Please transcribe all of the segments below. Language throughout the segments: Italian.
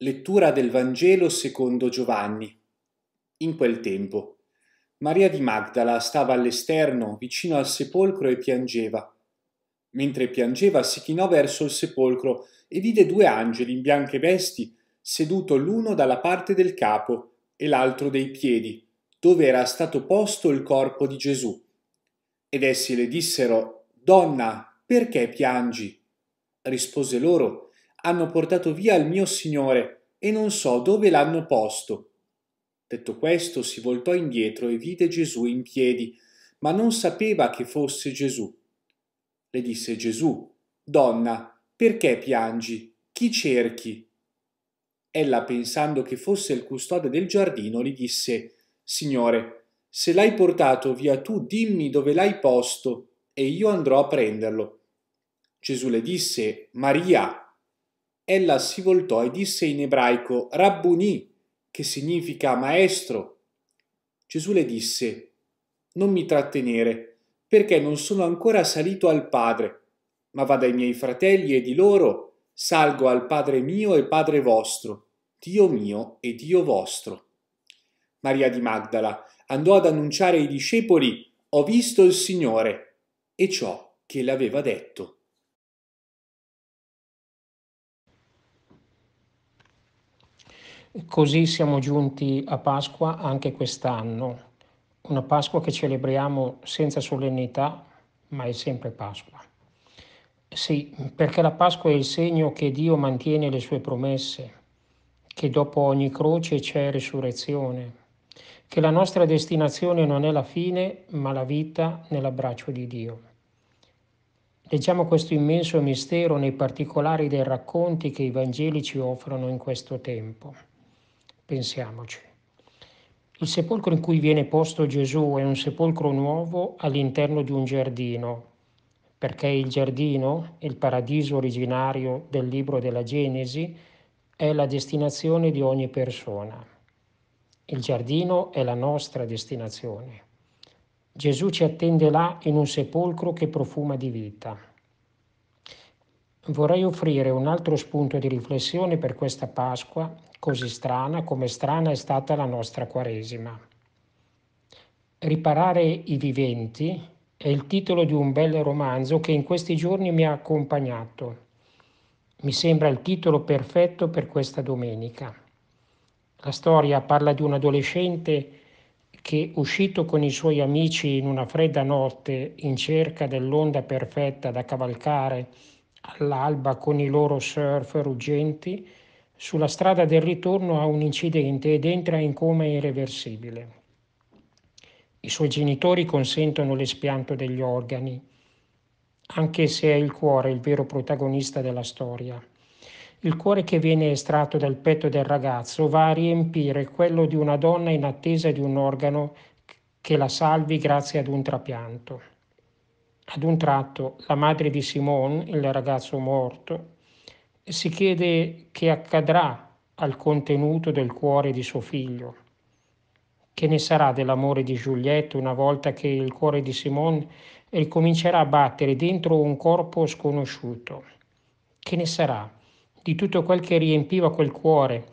Lettura del Vangelo secondo Giovanni. In quel tempo, Maria di Magdala stava all'esterno, vicino al sepolcro, e piangeva. Mentre piangeva, si chinò verso il sepolcro e vide due angeli in bianche vesti, seduto l'uno dalla parte del capo e l'altro dei piedi, dove era stato posto il corpo di Gesù. Ed essi le dissero, Donna, perché piangi? Rispose loro, hanno portato via il mio signore e non so dove l'hanno posto. Detto questo si voltò indietro e vide Gesù in piedi, ma non sapeva che fosse Gesù. Le disse Gesù, Donna, perché piangi? Chi cerchi? Ella, pensando che fosse il custode del giardino, gli disse, Signore, se l'hai portato via tu dimmi dove l'hai posto e io andrò a prenderlo. Gesù le disse, Maria ella si voltò e disse in ebraico Rabbuni, che significa maestro. Gesù le disse, non mi trattenere, perché non sono ancora salito al Padre, ma vado ai miei fratelli e di loro salgo al Padre mio e Padre vostro, Dio mio e Dio vostro. Maria di Magdala andò ad annunciare ai discepoli, ho visto il Signore, e ciò che l'aveva detto. Così siamo giunti a Pasqua anche quest'anno, una Pasqua che celebriamo senza solennità, ma è sempre Pasqua. Sì, perché la Pasqua è il segno che Dio mantiene le sue promesse, che dopo ogni croce c'è risurrezione, che la nostra destinazione non è la fine, ma la vita nell'abbraccio di Dio. Leggiamo questo immenso mistero nei particolari dei racconti che i Vangeli ci offrono in questo tempo pensiamoci. Il sepolcro in cui viene posto Gesù è un sepolcro nuovo all'interno di un giardino, perché il giardino, il paradiso originario del libro della Genesi, è la destinazione di ogni persona. Il giardino è la nostra destinazione. Gesù ci attende là in un sepolcro che profuma di vita. Vorrei offrire un altro spunto di riflessione per questa Pasqua, così strana come strana è stata la nostra Quaresima. Riparare i viventi è il titolo di un bel romanzo che in questi giorni mi ha accompagnato. Mi sembra il titolo perfetto per questa domenica. La storia parla di un adolescente che, uscito con i suoi amici in una fredda notte in cerca dell'onda perfetta da cavalcare all'alba con i loro surf ruggenti, sulla strada del ritorno ha un incidente ed entra in coma irreversibile. I suoi genitori consentono l'espianto degli organi, anche se è il cuore il vero protagonista della storia. Il cuore che viene estratto dal petto del ragazzo va a riempire quello di una donna in attesa di un organo che la salvi grazie ad un trapianto. Ad un tratto la madre di Simone, il ragazzo morto, si chiede che accadrà al contenuto del cuore di suo figlio. Che ne sarà dell'amore di Giulietta una volta che il cuore di Simone ricomincerà a battere dentro un corpo sconosciuto? Che ne sarà di tutto quel che riempiva quel cuore,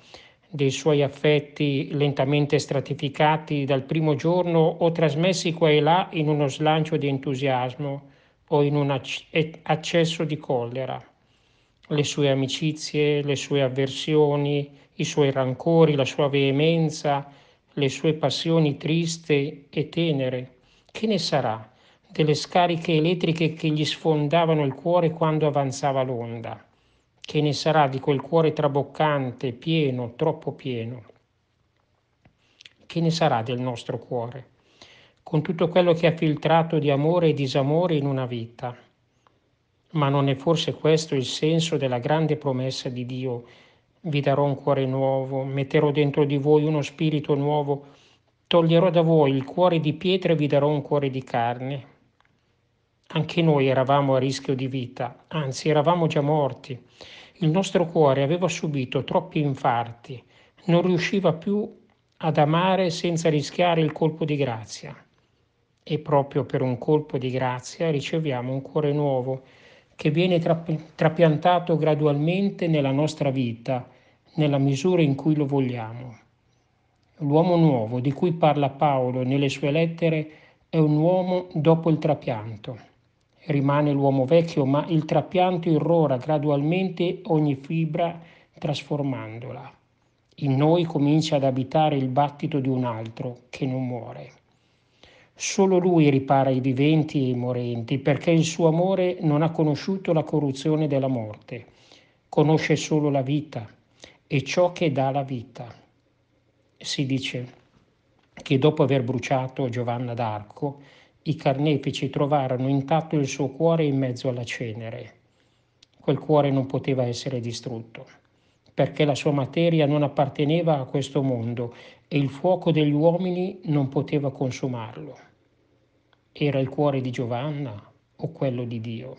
dei suoi affetti lentamente stratificati dal primo giorno o trasmessi qua e là in uno slancio di entusiasmo o in un accesso di collera. Le sue amicizie, le sue avversioni, i suoi rancori, la sua veemenza, le sue passioni triste e tenere. Che ne sarà delle scariche elettriche che gli sfondavano il cuore quando avanzava l'onda? che ne sarà di quel cuore traboccante, pieno, troppo pieno? Che ne sarà del nostro cuore, con tutto quello che ha filtrato di amore e disamore in una vita? Ma non è forse questo il senso della grande promessa di Dio? Vi darò un cuore nuovo, metterò dentro di voi uno spirito nuovo, toglierò da voi il cuore di pietra e vi darò un cuore di carne, anche noi eravamo a rischio di vita, anzi eravamo già morti. Il nostro cuore aveva subito troppi infarti, non riusciva più ad amare senza rischiare il colpo di grazia. E proprio per un colpo di grazia riceviamo un cuore nuovo che viene trapiantato gradualmente nella nostra vita, nella misura in cui lo vogliamo. L'uomo nuovo di cui parla Paolo nelle sue lettere è un uomo dopo il trapianto rimane l'uomo vecchio, ma il trapianto irrora gradualmente ogni fibra trasformandola. In noi comincia ad abitare il battito di un altro che non muore. Solo lui ripara i viventi e i morenti, perché il suo amore non ha conosciuto la corruzione della morte, conosce solo la vita e ciò che dà la vita. Si dice che dopo aver bruciato Giovanna d'Arco, i carnefici trovarono intatto il suo cuore in mezzo alla cenere. Quel cuore non poteva essere distrutto, perché la sua materia non apparteneva a questo mondo e il fuoco degli uomini non poteva consumarlo. Era il cuore di Giovanna o quello di Dio?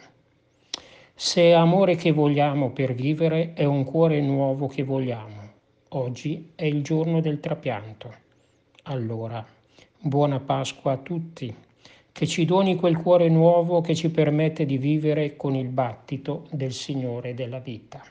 Se è amore che vogliamo per vivere, è un cuore nuovo che vogliamo. Oggi è il giorno del trapianto. Allora, buona Pasqua a tutti che ci doni quel cuore nuovo che ci permette di vivere con il battito del Signore della vita.